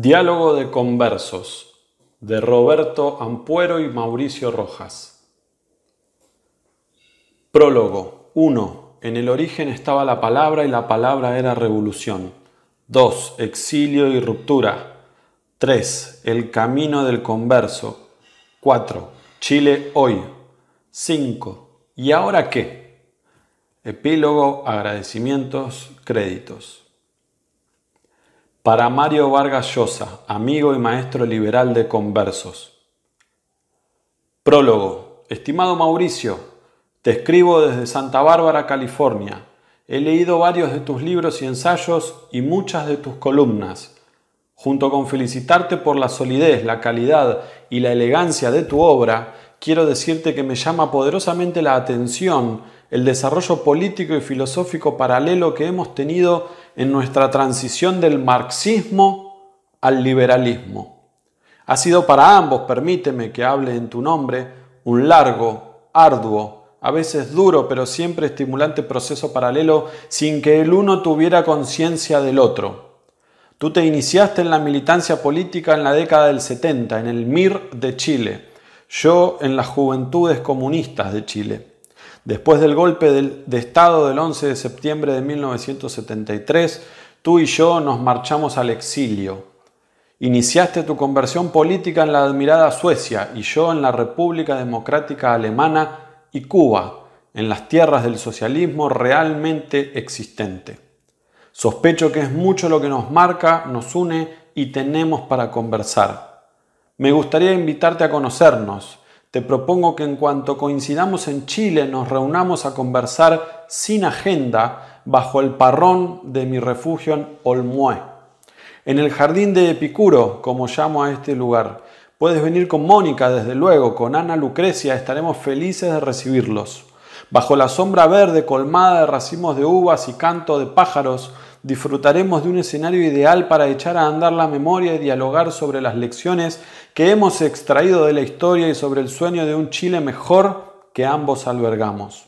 Diálogo de Conversos de Roberto Ampuero y Mauricio Rojas. Prólogo 1. En el origen estaba la palabra y la palabra era revolución. 2. Exilio y ruptura. 3. El camino del converso. 4. Chile hoy. 5. ¿Y ahora qué? Epílogo, agradecimientos, créditos. Para Mario Vargas Llosa, amigo y maestro liberal de conversos. Prólogo. Estimado Mauricio, te escribo desde Santa Bárbara, California. He leído varios de tus libros y ensayos y muchas de tus columnas. Junto con felicitarte por la solidez, la calidad y la elegancia de tu obra, quiero decirte que me llama poderosamente la atención el desarrollo político y filosófico paralelo que hemos tenido en nuestra transición del marxismo al liberalismo. Ha sido para ambos, permíteme que hable en tu nombre, un largo, arduo, a veces duro, pero siempre estimulante proceso paralelo sin que el uno tuviera conciencia del otro. Tú te iniciaste en la militancia política en la década del 70, en el MIR de Chile, yo en las juventudes comunistas de Chile. Después del golpe de Estado del 11 de septiembre de 1973, tú y yo nos marchamos al exilio. Iniciaste tu conversión política en la admirada Suecia y yo en la República Democrática Alemana y Cuba, en las tierras del socialismo realmente existente. Sospecho que es mucho lo que nos marca, nos une y tenemos para conversar. Me gustaría invitarte a conocernos, te propongo que en cuanto coincidamos en Chile nos reunamos a conversar sin agenda bajo el parrón de mi refugio en Olmué. En el jardín de Epicuro, como llamo a este lugar. Puedes venir con Mónica, desde luego, con Ana Lucrecia, estaremos felices de recibirlos. Bajo la sombra verde colmada de racimos de uvas y canto de pájaros, disfrutaremos de un escenario ideal para echar a andar la memoria y dialogar sobre las lecciones que hemos extraído de la historia y sobre el sueño de un Chile mejor que ambos albergamos.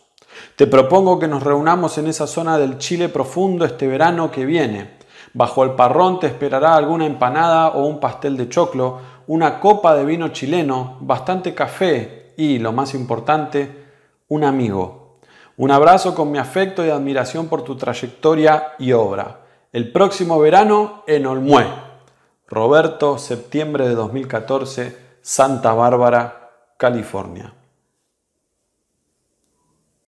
Te propongo que nos reunamos en esa zona del Chile profundo este verano que viene. Bajo el parrón te esperará alguna empanada o un pastel de choclo, una copa de vino chileno, bastante café y, lo más importante, un amigo. Un abrazo con mi afecto y admiración por tu trayectoria y obra. El próximo verano en Olmué. Roberto, septiembre de 2014, Santa Bárbara, California.